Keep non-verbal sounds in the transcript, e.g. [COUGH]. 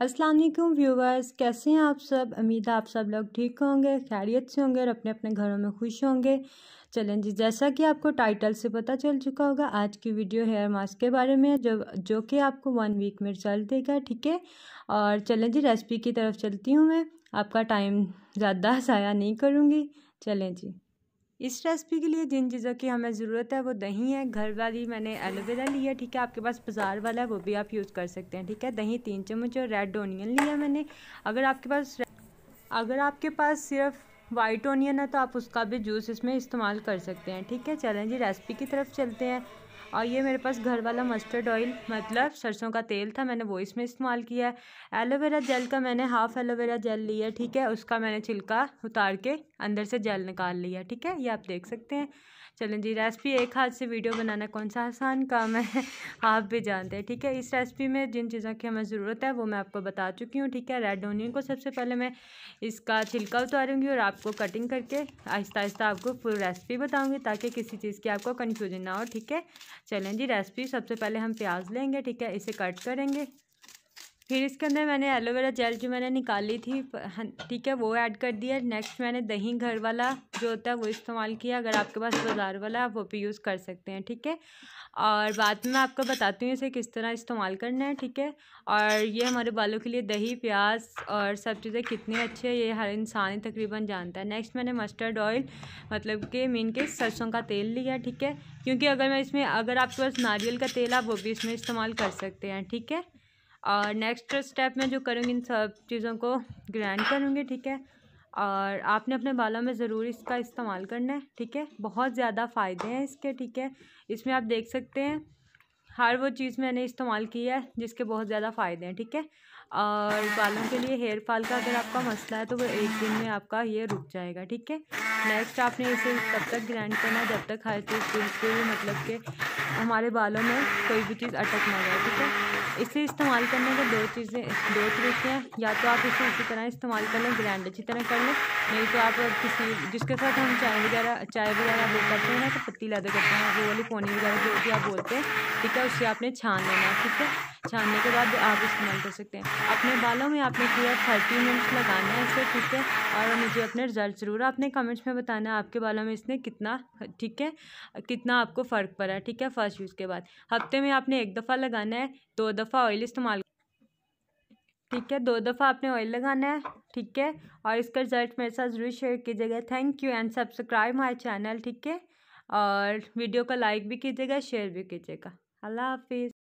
अस्सलाम वालेकुम व्यूवर्स कैसे हैं आप सब उम्मीद है आप सब लोग ठीक होंगे खैरियत से होंगे और अपने अपने घरों में खुश होंगे चलें जी जैसा कि आपको टाइटल से पता चल चुका होगा आज की वीडियो हेयर मास्क के बारे में जो जो कि आपको वन वीक में रिजल्ट देगा ठीक है और चलें जी रेसिपी की तरफ चलती हूँ मैं आपका टाइम ज़्यादा [LAUGHS] ज़ाया नहीं करूँगी चलें जी इस रेसिपी के लिए जिन चीज़ों की हमें ज़रूरत है वो दही है घर वाली मैंने एलोवेरा लिया है ठीक है आपके पास बाजार वाला है वो भी आप यूज़ कर सकते हैं ठीक है दही तीन चम्मच और रेड ओनियन लिया मैंने अगर आपके पास अगर आपके पास सिर्फ वाइट ओनियन है तो आप उसका भी जूस इसमें इस्तेमाल कर सकते हैं ठीक है चलें जी रेसिपी की तरफ चलते हैं और ये मेरे पास घर वाला मस्टर्ड ऑयल मतलब सरसों का तेल था मैंने वो इसमें इस्तेमाल किया है एलोवेरा जेल का मैंने हाफ़ एलोवेरा जेल लिया ठीक है उसका मैंने छिलका उतार के अंदर से जल निकाल लिया ठीक है ये आप देख सकते हैं चलें जी रेसिपी एक हाथ से वीडियो बनाना कौन सा आसान काम है [LAUGHS] आप भी जानते हैं ठीक है इस रेसिपी में जिन चीज़ों की हमें ज़रूरत है वो मैं आपको बता चुकी हूँ ठीक है रेड ओनियन को सबसे पहले मैं इसका छिलका उतारूँगी और आपको कटिंग करके आहिस्ता आहिस्ता आपको फुल रेसिपी बताऊँगी ताकि किसी चीज़ की आपको कन्फ्यूजन ना हो ठीक है चलें जी रेसिपी सबसे पहले हम प्याज लेंगे ठीक है इसे कट करेंगे फिर इसके अंदर मैंने एलोवेरा जेल जो मैंने निकाली थी हाँ, ठीक है वो ऐड कर दिया नेक्स्ट मैंने दही घर वाला जो होता है वो इस्तेमाल किया अगर आपके पास बाज़ार वाला आप वो भी यूज़ कर सकते हैं ठीक है और बाद में आपको बताती हूँ इसे किस तरह इस्तेमाल करना है ठीक है और ये हमारे बालों के लिए दही प्याज और सब चीज़ें कितनी अच्छी है ये हर इंसान तकरीबन जानता है नेक्स्ट मैंने मस्टर्ड ऑयल मतलब कि मीन के सरसों का तेल लिया ठीक है क्योंकि अगर मैं इसमें अगर आपके पास नारियल का तेल आप वो भी इसमें इस्तेमाल कर सकते हैं ठीक है और नेक्स्ट स्टेप में जो करूँगी इन सब चीज़ों को ग्रैंड करूँगी ठीक है और आपने अपने बालों में ज़रूर इसका इस्तेमाल करना है ठीक है बहुत ज़्यादा फ़ायदे हैं इसके ठीक है इसमें आप देख सकते हैं हर वो चीज़ मैंने इस्तेमाल की है जिसके बहुत ज़्यादा फ़ायदे हैं ठीक है और बालों के लिए हेयर फॉल का अगर आपका मसला है तो वो एक दिन में आपका ये रुक जाएगा ठीक है नेक्स्ट आपने इसे तब तक ग्राइंड करना जब तक हर चीज़ बिल्कुल मतलब कि हमारे बालों में कोई भी चीज़ अटक ना जाए ठीक है इसे इस्तेमाल करने के दो चीज़ें दो तरीके हैं या तो आप इसे इसी तरह इस्तेमाल कर लें ग्राइंड अच्छी तरह कर लें नहीं तो आप किसी जिसके साथ हम चाय वगैरह चाय वगैरह बोल करते हैं ना तो पत्ती लादे करते हैं वो वाली पोनी वगैरह जो भी आप बोलते हैं ठीक है है उसे आपने छान लेना है ठीक है छानने के बाद आप इस्तेमाल कर सकते हैं अपने बालों में आपने पूरा थर्टी मिनट्स लगाना है इसे ठीक है और मुझे अपने रिजल्ट ज़रूर आपने कमेंट्स में बताना है आपके बालों में इसने कितना ठीक है कितना आपको फ़र्क पड़ा ठीक है फर्स्ट यूज़ के बाद हफ्ते में आपने एक दफ़ा लगाना है दो दफ़ा ऑयल इस्तेमाल ठीक है दो दफ़ा आपने ऑयल लगाना है ठीक है और इसका रिजल्ट मेरे साथ ज़रूर शेयर कीजिएगा thank you and subscribe my channel ठीक है और वीडियो को लाइक भी कीजिएगा शेयर भी कीजिएगा I love this.